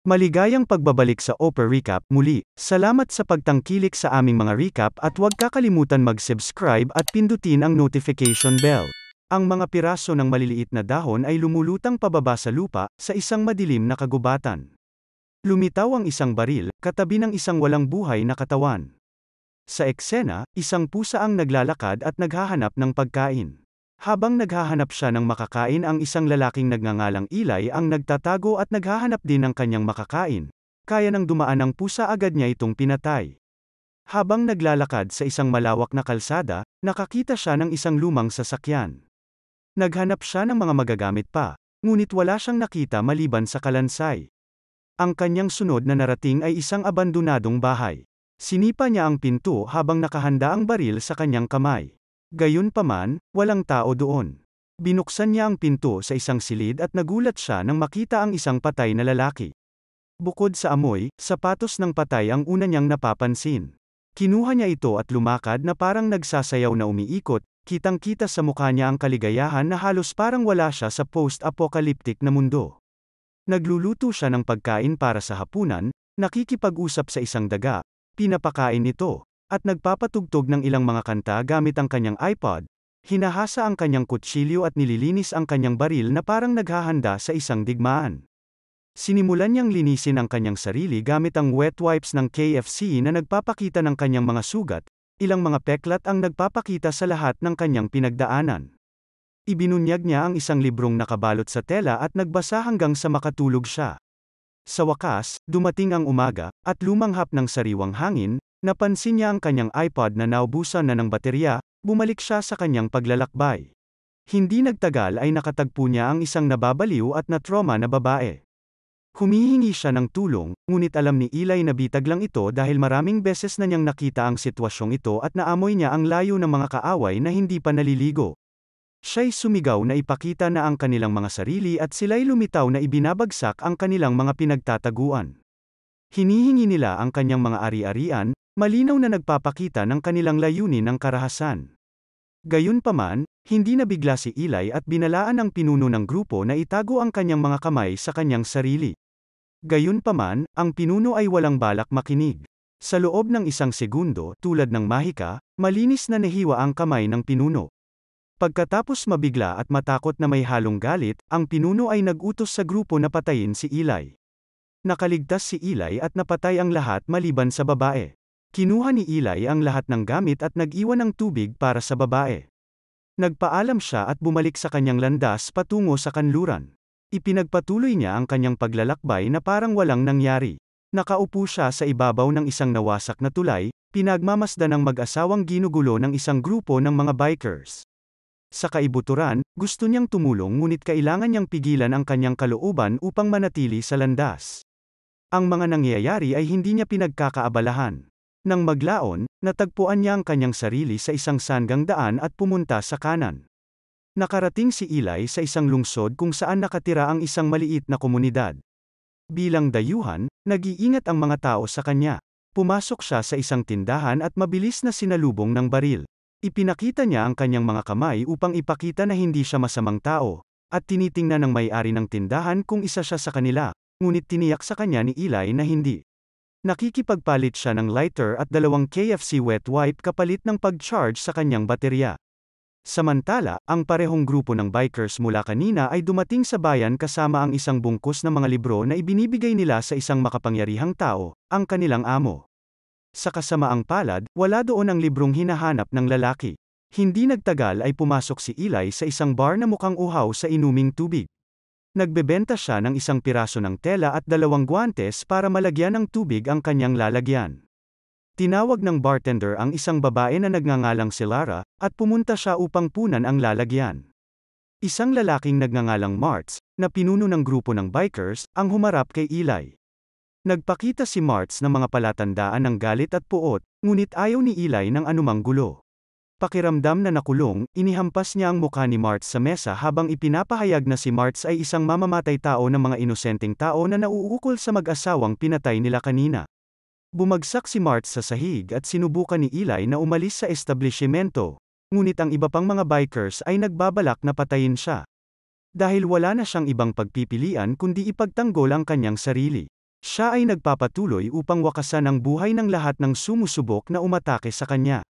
Maligayang pagbabalik sa Opera Recap muli. Salamat sa pagtangkilik sa aming mga recap at huwag kakalimutan mag-subscribe at pindutin ang notification bell. Ang mga piraso ng maliliit na dahon ay lumulutang pababa sa lupa sa isang madilim na kagubatan. Lumitaw ang isang baril katabi ng isang walang buhay na katawan. Sa eksena, isang pusa ang naglalakad at naghahanap ng pagkain. Habang naghahanap siya ng makakain ang isang lalaking nagngangalang Ilay ang nagtatago at naghahanap din ng kanyang makakain. Kaya nang dumaan ang pusa agad niya itong pinatay. Habang naglalakad sa isang malawak na kalsada, nakakita siya ng isang lumang sasakyan. Naghanap siya ng mga magagamit pa, ngunit wala siyang nakita maliban sa kalansay. Ang kanyang sunod na narating ay isang abandonadong bahay. Sinipa niya ang pinto habang nakahanda ang baril sa kanyang kamay. Gayunpaman, walang tao doon. Binuksan niya ang pinto sa isang silid at nagulat siya nang makita ang isang patay na lalaki. Bukod sa amoy, sapatos ng patay ang una niyang napapansin. Kinuha niya ito at lumakad na parang nagsasayaw na umiikot, kitang-kita sa mukha niya ang kaligayahan na halos parang wala siya sa post-apocalyptic na mundo. Nagluluto siya ng pagkain para sa hapunan, nakikipag-usap sa isang daga, pinapakain ito, at nagpapatugtog ng ilang mga kanta gamit ang kanyang iPod, hinahasa ang kanyang kutsilyo at nililinis ang kanyang baril na parang naghahanda sa isang digmaan. Sinimulan niyang linisin ang kanyang sarili gamit ang wet wipes ng KFC na nagpapakita ng kanyang mga sugat, ilang mga peklat ang nagpapakita sa lahat ng kanyang pinagdaanan. Ibinunyag niya ang isang librong nakabalot sa tela at nagbasa hanggang sa makatulog siya. Sa wakas, dumating ang umaga, at lumanghap ng sariwang hangin, Napansin niya ang kanyang iPod na naubusan na ng baterya, bumalik siya sa kanyang paglalakbay. Hindi nagtagal ay nakatagpo niya ang isang nababaliw at natroma na babae. Humihingi siya ng tulong, ngunit alam ni Ilay na bitag lang ito dahil maraming beses na niyang nakita ang sitwasyong ito at naamoy niya ang layo ng mga kaaway na hindi pa naliligo. Siya'y sumigaw na ipakita na ang kanilang mga sarili at sila'y lumitaw na ibinabagsak ang kanilang mga pinagtataguan. Hinihingi nila ang kanyang mga ari-arian, Malinaw na nagpapakita ng kanilang layunin ng karahasan. Gayunpaman, hindi nabigla si Eli at binalaan ang pinuno ng grupo na itago ang kanyang mga kamay sa kanyang sarili. Gayunpaman, ang pinuno ay walang balak makinig. Sa loob ng isang segundo, tulad ng mahika, malinis na nahiwa ang kamay ng pinuno. Pagkatapos mabigla at matakot na may halong galit, ang pinuno ay nagutos sa grupo na patayin si Eli. Nakaligtas si Eli at napatay ang lahat maliban sa babae. Kinuha ni Eli ang lahat ng gamit at nag-iwan ng tubig para sa babae. Nagpaalam siya at bumalik sa kanyang landas patungo sa kanluran. Ipinagpatuloy niya ang kanyang paglalakbay na parang walang nangyari. Nakaupo siya sa ibabaw ng isang nawasak na tulay, pinagmamasdan ng mag-asawang ginugulo ng isang grupo ng mga bikers. Sa kaibuturan, gusto niyang tumulong ngunit kailangan niyang pigilan ang kanyang kalooban upang manatili sa landas. Ang mga nangyayari ay hindi niya pinagkakaabalahan. Nang maglaon, natagpuan niya ang kanyang sarili sa isang sanggang daan at pumunta sa kanan. Nakarating si Eli sa isang lungsod kung saan nakatira ang isang maliit na komunidad. Bilang dayuhan, nag-iingat ang mga tao sa kanya. Pumasok siya sa isang tindahan at mabilis na sinalubong ng baril. Ipinakita niya ang kanyang mga kamay upang ipakita na hindi siya masamang tao, at tinitingnan ng may-ari ng tindahan kung isa siya sa kanila, ngunit tiniyak sa kanya ni Eli na hindi. Nakikipagpalit siya ng lighter at dalawang KFC wet wipe kapalit ng pag-charge sa kanyang baterya. Samantala, ang parehong grupo ng bikers mula kanina ay dumating sa bayan kasama ang isang bungkus ng mga libro na ibinibigay nila sa isang makapangyarihang tao, ang kanilang amo. Sa kasamaang palad, wala doon ang librong hinahanap ng lalaki. Hindi nagtagal ay pumasok si Eli sa isang bar na mukhang uhaw sa inuming tubig. Nagbebenta siya ng isang piraso ng tela at dalawang guantes para malagyan ng tubig ang kanyang lalagyan. Tinawag ng bartender ang isang babae na nagngangalang si Lara, at pumunta siya upang punan ang lalagyan. Isang lalaking nagngangalang Martz, na pinuno ng grupo ng bikers, ang humarap kay Eli. Nagpakita si Martz ng mga palatandaan ng galit at puot, ngunit ayaw ni Eli ng anumang gulo. Pakiramdam na nakulong, inihampas niya ang mukha ni Marts sa mesa habang ipinapahayag na si Marts ay isang mamamatay tao ng mga inosenteng tao na nauukol sa mag-asawang pinatay nila kanina. Bumagsak si Marts sa sahig at sinubukan ni Eli na umalis sa establishmento, ngunit ang iba pang mga bikers ay nagbabalak na patayin siya. Dahil wala na siyang ibang pagpipilian kundi ipagtanggol ang kanyang sarili. Siya ay nagpapatuloy upang wakasan ang buhay ng lahat ng sumusubok na umatake sa kanya.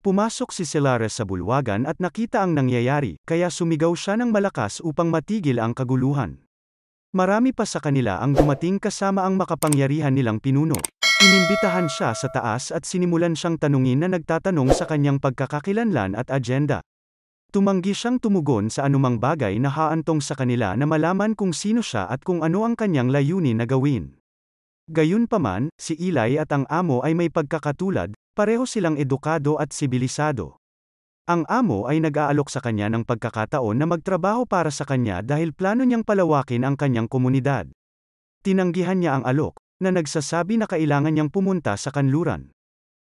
Pumasok si Celara sa bulwagan at nakita ang nangyayari, kaya sumigaw siya ng malakas upang matigil ang kaguluhan. Marami pa sa kanila ang dumating kasama ang makapangyarihan nilang pinuno. Inimbitahan siya sa taas at sinimulan siyang tanungin na nagtatanong sa kanyang pagkakakilanlan at agenda. Tumanggi siyang tumugon sa anumang bagay na haantong sa kanila na malaman kung sino siya at kung ano ang kanyang layunin na gawin. Gayunpaman, si Ilay at ang amo ay may pagkakatulad, Pareho silang edukado at sibilisado. Ang amo ay nag-aalok sa kanya ng pagkakataon na magtrabaho para sa kanya dahil plano niyang palawakin ang kanyang komunidad. Tinanggihan niya ang alok, na nagsasabi na kailangan niyang pumunta sa kanluran.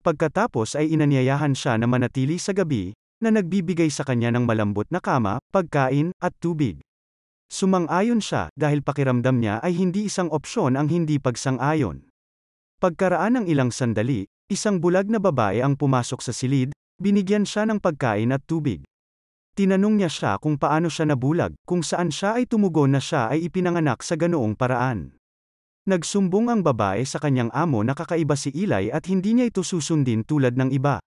Pagkatapos ay inanyayahan siya na manatili sa gabi, na nagbibigay sa kanya ng malambot na kama, pagkain, at tubig. Sumang-ayon siya dahil pakiramdam niya ay hindi isang opsyon ang hindi pagsang-ayon. Pagkaraan ng ilang sandali, Isang bulag na babae ang pumasok sa silid, binigyan siya ng pagkain at tubig. Tinanong niya siya kung paano siya nabulag, kung saan siya ay tumugo na siya ay ipinanganak sa ganoong paraan. Nagsumbong ang babae sa kanyang amo na kakaiba si Ilay at hindi niya ito susundin tulad ng iba.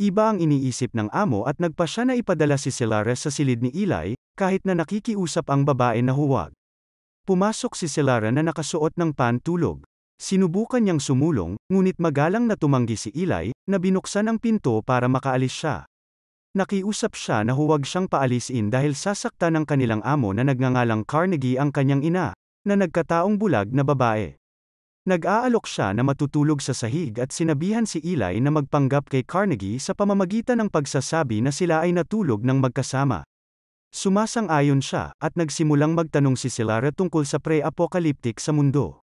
Iba ang iniisip ng amo at nagpa siya na ipadala si Selares sa silid ni Ilay, kahit na nakikiusap ang babae na huwag. Pumasok si Selara na nakasuot ng pantulog. Sinubukan niyang sumulong, ngunit magalang na tumanggi si Ilay, na binuksan ang pinto para makaalis siya. Nakiusap siya na huwag siyang paalisin dahil sasakta ng kanilang amo na nagngangalang Carnegie ang kanyang ina, na nagkataong bulag na babae. Nag-aalok siya na matutulog sa sahig at sinabihan si Ilay na magpanggap kay Carnegie sa pamamagitan ng pagsasabi na sila ay natulog ng magkasama. Sumasang-ayon siya, at nagsimulang magtanong si Silara tungkol sa pre-apocalyptic sa mundo.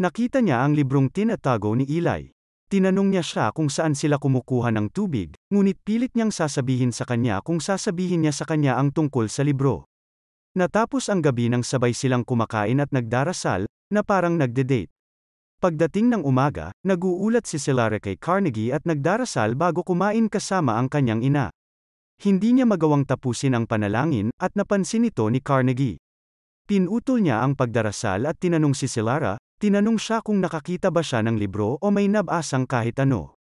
Nakita niya ang librong tinatago ni Eli. Tinanong niya siya kung saan sila kumukuha ng tubig, ngunit pilit niyang sasabihin sa kanya kung sasabihin niya sa kanya ang tungkol sa libro. Natapos ang gabi nang sabay silang kumakain at nagdarasal, na parang nagde-date. Pagdating ng umaga, naguulat si Silara kay Carnegie at nagdarasal bago kumain kasama ang kanyang ina. Hindi niya magawang tapusin ang panalangin, at napansin ito ni Carnegie. Pinutol niya ang pagdarasal at tinanong si Silara, Tinanong siya kung nakakita ba siya ng libro o may nabasang kahit ano.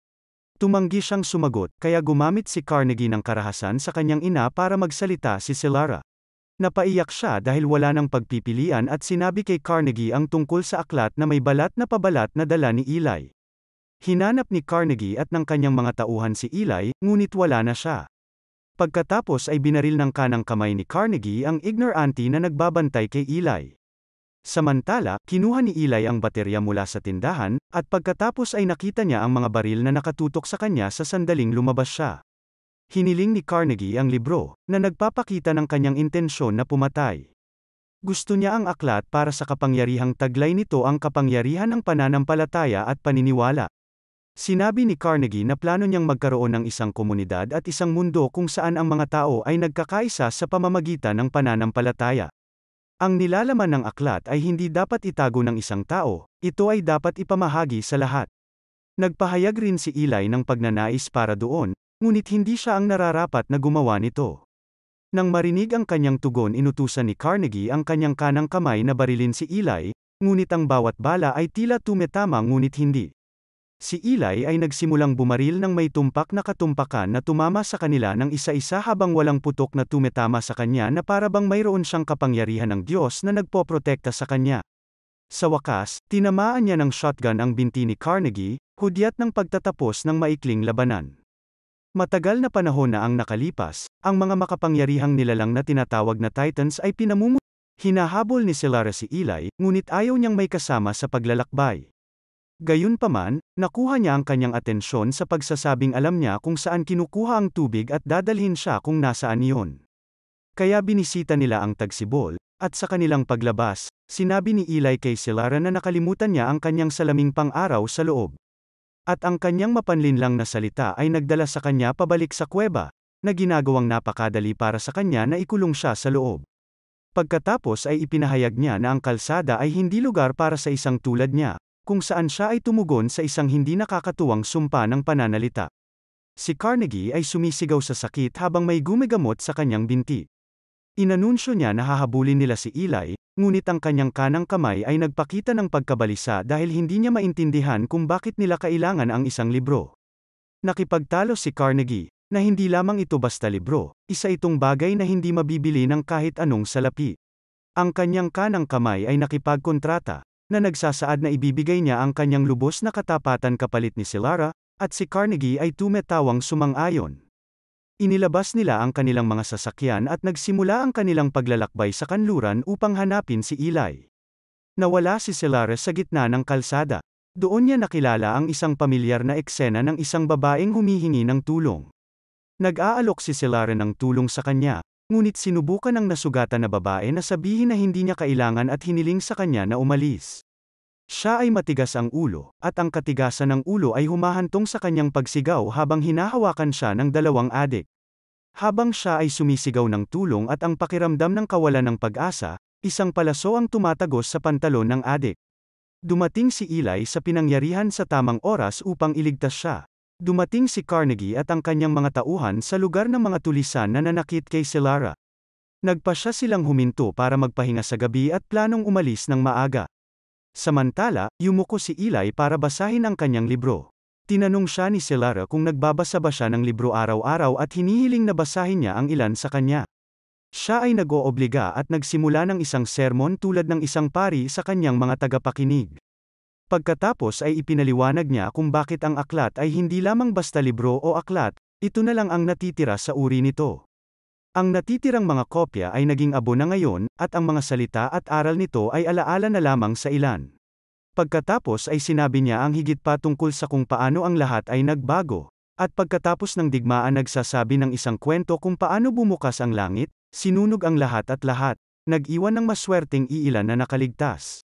Tumanggi siyang sumagot, kaya gumamit si Carnegie ng karahasan sa kanyang ina para magsalita si Silara. Napaiyak siya dahil wala ng pagpipilian at sinabi kay Carnegie ang tungkol sa aklat na may balat na pabalat na dala ni Eli. Hinanap ni Carnegie at ng kanyang mga tauhan si Eli, ngunit wala na siya. Pagkatapos ay binaril ng kanang kamay ni Carnegie ang ignorante na nagbabantay kay Eli. Samantala, kinuha ni Ilay ang baterya mula sa tindahan, at pagkatapos ay nakita niya ang mga baril na nakatutok sa kanya sa sandaling lumabas siya. Hiniling ni Carnegie ang libro, na nagpapakita ng kanyang intensyon na pumatay. Gusto niya ang aklat para sa kapangyarihang taglay nito ang kapangyarihan ng pananampalataya at paniniwala. Sinabi ni Carnegie na plano niyang magkaroon ng isang komunidad at isang mundo kung saan ang mga tao ay nagkakaisa sa pamamagitan ng pananampalataya. Ang nilalaman ng aklat ay hindi dapat itago ng isang tao, ito ay dapat ipamahagi sa lahat. Nagpahayag rin si Eli ng pagnanais para doon, ngunit hindi siya ang nararapat na gumawa nito. Nang marinig ang kanyang tugon inutusan ni Carnegie ang kanyang kanang kamay na barilin si Eli, ngunit ang bawat bala ay tila tumetama ngunit hindi. Si Eli ay nagsimulang bumaril ng may tumpak na katumpakan na tumama sa kanila ng isa-isa habang walang putok na tumetama sa kanya na para bang mayroon siyang kapangyarihan ng Diyos na nagpoprotekta sa kanya. Sa wakas, tinamaan niya ng shotgun ang binti ni Carnegie, hudyat ng pagtatapos ng maikling labanan. Matagal na panahon na ang nakalipas, ang mga makapangyarihang nilalang na tinatawag na Titans ay pinamumuno. Hinahabol ni Silara si Eli, ngunit ayaw niyang may kasama sa paglalakbay. Gayunpaman, nakuha niya ang kanyang atensyon sa pagsasabing alam niya kung saan kinukuha ang tubig at dadalhin siya kung nasaan iyon. Kaya binisita nila ang tagsibol, at sa kanilang paglabas, sinabi ni Eli kay Silara na nakalimutan niya ang kanyang salaming pang-araw sa loob. At ang kanyang mapanlinlang na salita ay nagdala sa kanya pabalik sa kuweba, na ginagawang napakadali para sa kanya na ikulong siya sa loob. Pagkatapos ay ipinahayag niya na ang kalsada ay hindi lugar para sa isang tulad niya, kung saan siya ay tumugon sa isang hindi nakakatuwang sumpa ng pananalita. Si Carnegie ay sumisigaw sa sakit habang may gumigamot sa kanyang binti. Inanunsyo niya na hahabulin nila si Eli, ngunit ang kanyang kanang kamay ay nagpakita ng pagkabalisa dahil hindi niya maintindihan kung bakit nila kailangan ang isang libro. Nakipagtalo si Carnegie, na hindi lamang ito basta libro, isa itong bagay na hindi mabibili ng kahit anong salapi. Ang kanyang kanang kamay ay nakipagkontrata, na nagsasaad na ibibigay niya ang kanyang lubos na katapatan kapalit ni si at si Carnegie ay tumetawang sumang-ayon. Inilabas nila ang kanilang mga sasakyan at nagsimula ang kanilang paglalakbay sa kanluran upang hanapin si Eli. Nawala si Selares sa gitna ng kalsada. Doon niya nakilala ang isang pamilyar na eksena ng isang babaeng humihingi ng tulong. Nag-aalok si Selare ng tulong sa kanya, Ngunit sinubukan ng nasugatan na babae na sabihin na hindi niya kailangan at hiniling sa kanya na umalis. Siya ay matigas ang ulo, at ang katigasan ng ulo ay humahantong sa kanyang pagsigaw habang hinahawakan siya ng dalawang adik. Habang siya ay sumisigaw ng tulong at ang pakiramdam ng kawalan ng pag-asa, isang palaso ang tumatagos sa pantalon ng adik. Dumating si Eli sa pinangyarihan sa tamang oras upang iligtas siya. Dumating si Carnegie at ang kanyang mga tauhan sa lugar ng mga tulisan na nanakit kay Selara. Nagpasya silang huminto para magpahinga sa gabi at planong umalis ng maaga. Samantala, yumuko si Eli para basahin ang kanyang libro. Tinanong siya ni Selara kung nagbabasa ba siya ng libro araw-araw at hinihiling na basahin niya ang ilan sa kanya. Siya ay nag-oobliga at nagsimula ng isang sermon tulad ng isang pari sa kanyang mga tagapakinig. Pagkatapos ay ipinaliwanag niya kung bakit ang aklat ay hindi lamang basta libro o aklat, ito na lang ang natitira sa uri nito. Ang natitirang mga kopya ay naging abo na ngayon, at ang mga salita at aral nito ay alaala na lamang sa ilan. Pagkatapos ay sinabi niya ang higit pa tungkol sa kung paano ang lahat ay nagbago, at pagkatapos ng digmaan nagsasabi ng isang kwento kung paano bumukas ang langit, sinunog ang lahat at lahat, nag-iwan ng maswerteng iilan na nakaligtas.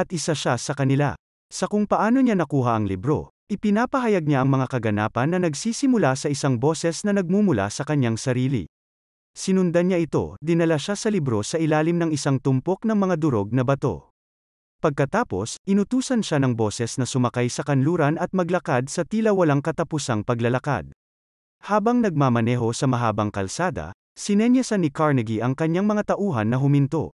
At isa siya sa kanila. Sa kung paano niya nakuha ang libro, ipinapahayag niya ang mga kaganapan na nagsisimula sa isang boses na nagmumula sa kanyang sarili. Sinundan niya ito, dinala siya sa libro sa ilalim ng isang tumpok ng mga durog na bato. Pagkatapos, inutusan siya ng boses na sumakay sa kanluran at maglakad sa tila walang katapusang paglalakad. Habang nagmamaneho sa mahabang kalsada, sinenyasan ni Carnegie ang kanyang mga tauhan na huminto.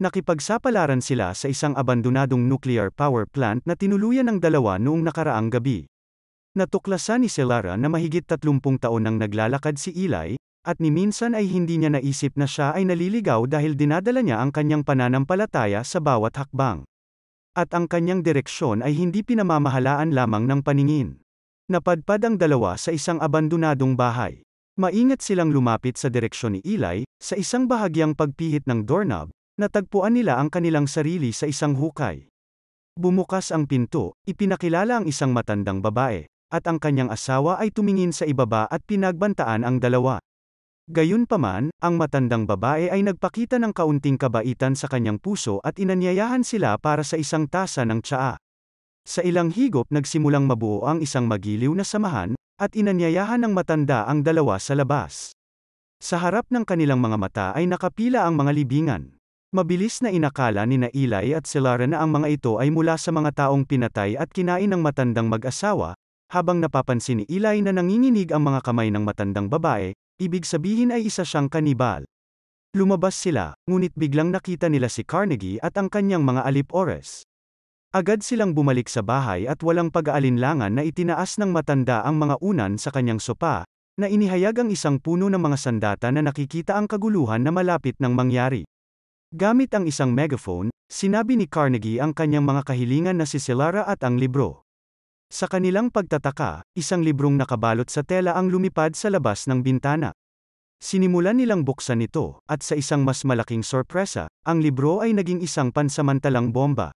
Nakipagsapalaran sila sa isang abandonadong nuclear power plant na tinuluyan ng dalawa noong nakaraang gabi. Natuklasan ni Selara na mahigit 30 taon nang naglalakad si Eli, at ni minsan ay hindi niya naisip na siya ay naliligaw dahil dinadala niya ang kanyang pananampalataya sa bawat hakbang. At ang kanyang direksyon ay hindi pinamamahalaan lamang ng paningin. Napadpad ang dalawa sa isang abandonadong bahay. Maingat silang lumapit sa direksyon ni Eli, sa isang bahagyang pagpihit ng doorknob, Natagpuan nila ang kanilang sarili sa isang hukay. Bumukas ang pinto, ipinakilala ang isang matandang babae, at ang kanyang asawa ay tumingin sa ibaba at pinagbantaan ang dalawa. Gayunpaman, ang matandang babae ay nagpakita ng kaunting kabaitan sa kanyang puso at inanyayahan sila para sa isang tasa ng tsaa. Sa ilang higop nagsimulang mabuo ang isang magiliw na samahan, at inanyayahan ng matanda ang dalawa sa labas. Sa harap ng kanilang mga mata ay nakapila ang mga libingan. Mabilis na inakala ni Nailay at Selara na ang mga ito ay mula sa mga taong pinatay at kinain ng matandang mag-asawa, habang napapansin ni Ilay na nanginginig ang mga kamay ng matandang babae, ibig sabihin ay isa siyang kanibal. Lumabas sila, ngunit biglang nakita nila si Carnegie at ang kanyang mga alip-ores. Agad silang bumalik sa bahay at walang pag-aalinlangan na itinaas ng matanda ang mga unan sa kanyang sopa, na inihayag ang isang puno ng mga sandata na nakikita ang kaguluhan na malapit ng mangyari. Gamit ang isang megaphone, sinabi ni Carnegie ang kanyang mga kahilingan na si Silara at ang libro. Sa kanilang pagtataka, isang librong nakabalot sa tela ang lumipad sa labas ng bintana. Sinimulan nilang buksan ito, at sa isang mas malaking sorpresa, ang libro ay naging isang pansamantalang bomba.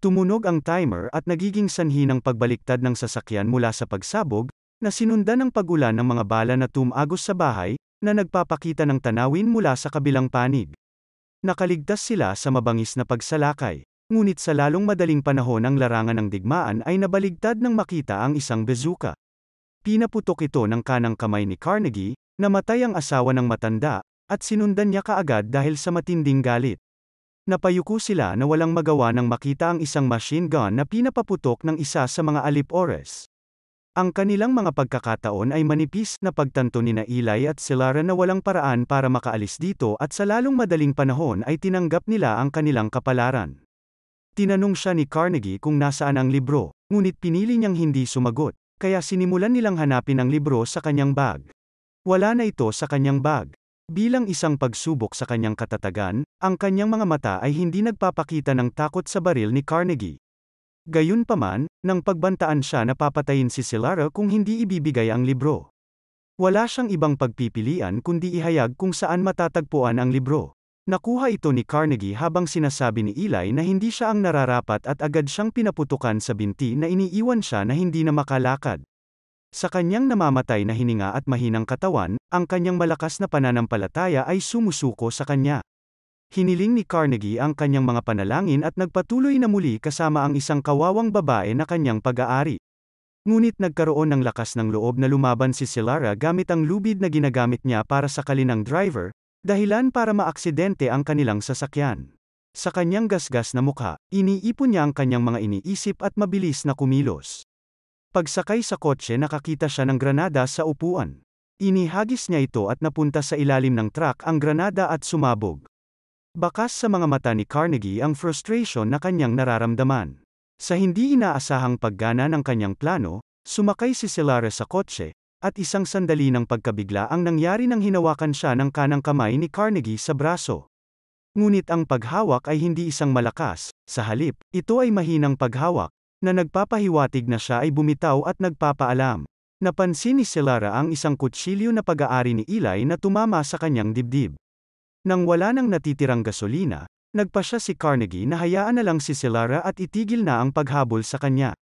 Tumunog ang timer at nagiging sanhi ng pagbaliktad ng sasakyan mula sa pagsabog, na sinundan ng pagulan ng mga bala na tumagos sa bahay, na nagpapakita ng tanawin mula sa kabilang panig. Nakaligtas sila sa mabangis na pagsalakay. Ngunit sa lalong madaling panahon ang larangan ng digmaan ay nabaligtad nang makita ang isang bezuka. Pinaputok ito ng kanang kamay ni Carnegie, namatay ang asawa ng matanda, at sinundan niya kaagad dahil sa matinding galit. Napayuko sila na walang magawa nang makita ang isang machine gun na pinapaputok ng isa sa mga alip ores. Ang kanilang mga pagkakataon ay manipis na pagtanto ni Nailay at Silara na walang paraan para makaalis dito at sa lalong madaling panahon ay tinanggap nila ang kanilang kapalaran. Tinanong siya ni Carnegie kung nasaan ang libro, ngunit pinili niyang hindi sumagot, kaya sinimulan nilang hanapin ang libro sa kanyang bag. Wala na ito sa kanyang bag. Bilang isang pagsubok sa kanyang katatagan, ang kanyang mga mata ay hindi nagpapakita ng takot sa baril ni Carnegie. Gayunpaman, nang pagbantaan siya na papatayin si Silara kung hindi ibibigay ang libro. Wala siyang ibang pagpipilian kundi ihayag kung saan matatagpuan ang libro. Nakuha ito ni Carnegie habang sinasabi ni Eli na hindi siya ang nararapat at agad siyang pinaputukan sa binti na iniiwan siya na hindi na makalakad. Sa kanyang namamatay na hininga at mahinang katawan, ang kanyang malakas na pananampalataya ay sumusuko sa kanya. Hiniling ni Carnegie ang kanyang mga panalangin at nagpatuloy na muli kasama ang isang kawawang babae na kanyang pag-aari. Ngunit nagkaroon ng lakas ng loob na lumaban si Silara gamit ang lubid na ginagamit niya para sa kalinang driver, dahilan para maaksidente ang kanilang sasakyan. Sa kanyang gasgas na mukha, iniipon niya ang kanyang mga iniisip at mabilis na kumilos. Pagsakay sa kotse nakakita siya ng granada sa upuan. Inihagis niya ito at napunta sa ilalim ng truck ang granada at sumabog. Bakas sa mga mata ni Carnegie ang frustration na kanyang nararamdaman. Sa hindi inaasahang paggana ng kanyang plano, sumakay si Celare sa kotse, at isang sandali ng pagkabigla ang nangyari nang hinawakan siya ng kanang kamay ni Carnegie sa braso. Ngunit ang paghawak ay hindi isang malakas, sa halip, ito ay mahinang paghawak, na nagpapahiwatig na siya ay bumitaw at nagpapaalam. Napansin ni Celara ang isang kutsilyo na pag-aari ni Ilay na tumama sa kanyang dibdib. Nang wala nang natitirang gasolina, nagpa siya si Carnegie na hayaan na lang si Silara at itigil na ang paghabol sa kanya.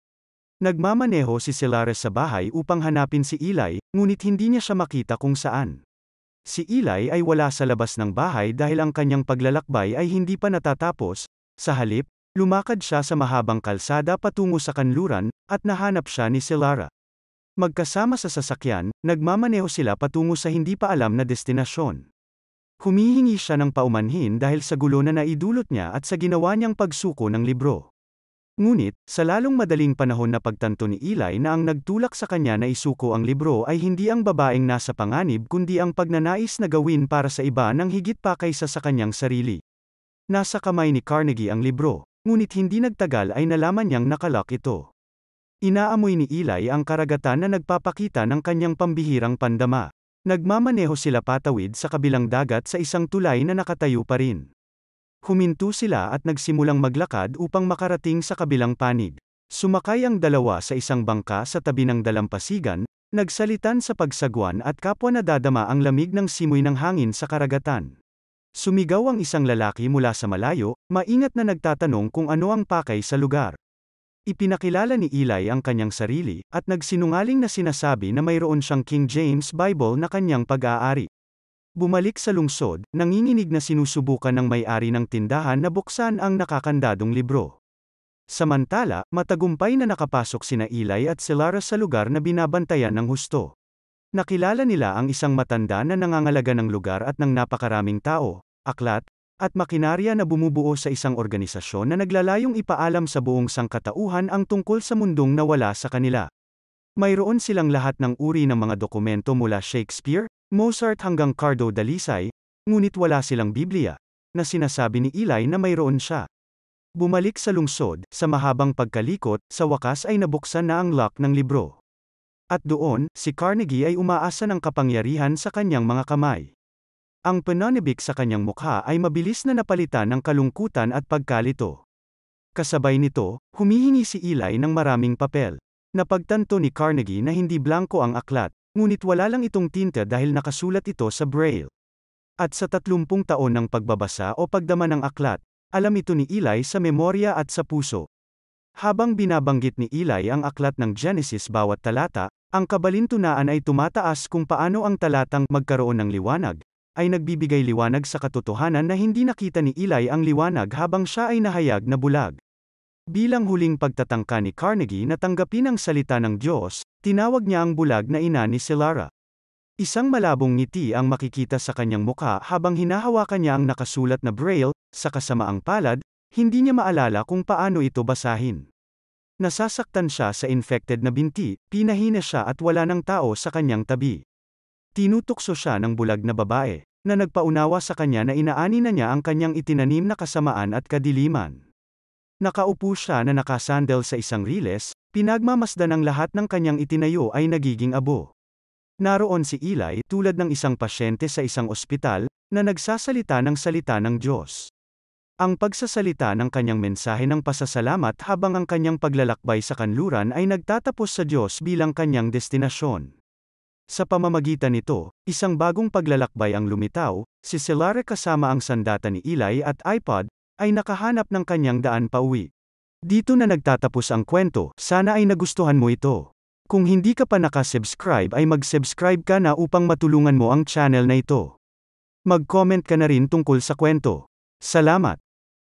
Nagmamaneho si Silara sa bahay upang hanapin si Eli, ngunit hindi niya siya makita kung saan. Si Eli ay wala sa labas ng bahay dahil ang kanyang paglalakbay ay hindi pa natatapos, sa halip, lumakad siya sa mahabang kalsada patungo sa kanluran, at nahanap siya ni Silara. Magkasama sa sasakyan, nagmamaneho sila patungo sa hindi pa alam na destinasyon. Humihingi siya ng paumanhin dahil sa gulo na naidulot niya at sa ginawa niyang pagsuko ng libro. Ngunit, sa lalong madaling panahon na pagtanto ni Eli na ang nagtulak sa kanya na isuko ang libro ay hindi ang babaeng nasa panganib kundi ang pagnanais na gawin para sa iba ng higit pa kaysa sa kanyang sarili. Nasa kamay ni Carnegie ang libro, ngunit hindi nagtagal ay nalaman niyang nakalak ito. Inaamoy ni Eli ang karagatan na nagpapakita ng kanyang pambihirang pandama. Nagmamaneho sila patawid sa kabilang dagat sa isang tulay na nakatayo pa rin. Huminto sila at nagsimulang maglakad upang makarating sa kabilang panig. Sumakay ang dalawa sa isang bangka sa tabi ng dalampasigan, nagsalitan sa pagsagwan at kapwa nadadama ang lamig ng simoy ng hangin sa karagatan. Sumigaw ang isang lalaki mula sa malayo, maingat na nagtatanong kung ano ang pakay sa lugar. Ipinakilala ni Eli ang kanyang sarili, at nagsinungaling na sinasabi na mayroon siyang King James Bible na kanyang pag-aari. Bumalik sa lungsod, nanginginig na sinusubukan ng may-ari ng tindahan na buksan ang nakakandadong libro. Samantala, matagumpay na nakapasok sina Eli at si sa lugar na binabantayan ng husto. Nakilala nila ang isang matanda na nangangalaga ng lugar at ng napakaraming tao, aklat, at makinarya na bumubuo sa isang organisasyon na naglalayong ipaalam sa buong sangkatauhan ang tungkol sa mundong nawala sa kanila. Mayroon silang lahat ng uri ng mga dokumento mula Shakespeare, Mozart hanggang Cardo Dalisay, ngunit wala silang Biblia, na sinasabi ni Eli na mayroon siya. Bumalik sa lungsod, sa mahabang pagkalikot, sa wakas ay nabuksan na ang lock ng libro. At doon, si Carnegie ay umaasa ng kapangyarihan sa kanyang mga kamay. Ang panonibik sa kanyang mukha ay mabilis na napalitan ng kalungkutan at pagkalito. Kasabay nito, humihingi si Eli ng maraming papel. Napagtanto ni Carnegie na hindi blanko ang aklat, ngunit wala lang itong tinta dahil nakasulat ito sa braille. At sa tatlumpung taon ng pagbabasa o pagdama ng aklat, alam ito ni Eli sa memorya at sa puso. Habang binabanggit ni Eli ang aklat ng Genesis bawat talata, ang kabalintunaan ay tumataas kung paano ang talatang magkaroon ng liwanag, ay nagbibigay liwanag sa katotohanan na hindi nakita ni Eli ang liwanag habang siya ay nahayag na bulag. Bilang huling pagtatangka ni Carnegie na tanggapin ang salita ng Diyos, tinawag niya ang bulag na ina ni Silara. Isang malabong ngiti ang makikita sa kanyang mukha habang hinahawakan niya ang nakasulat na braille, sa kasamaang palad, hindi niya maalala kung paano ito basahin. Nasasaktan siya sa infected na binti, pinahina siya at wala ng tao sa kanyang tabi. Tinutukso siya ng bulag na babae, na nagpaunawa sa kanya na inaani na niya ang kanyang itinanim na kasamaan at kadiliman. Nakaupo siya na nakasandal sa isang riles, pinagmamasdan ang lahat ng kanyang itinayo ay nagiging abo. Naroon si Eli tulad ng isang pasyente sa isang ospital, na nagsasalita ng salita ng Diyos. Ang pagsasalita ng kanyang mensahe ng pasasalamat habang ang kanyang paglalakbay sa kanluran ay nagtatapos sa Diyos bilang kanyang destinasyon. Sa pamamagitan nito, isang bagong paglalakbay ang lumitaw, si Celare kasama ang sandata ni Eli at iPod, ay nakahanap ng kanyang daan pa uwi. Dito na nagtatapos ang kwento, sana ay nagustuhan mo ito. Kung hindi ka pa nakasubscribe ay mag-subscribe ka na upang matulungan mo ang channel na ito. Mag-comment ka na rin tungkol sa kwento. Salamat!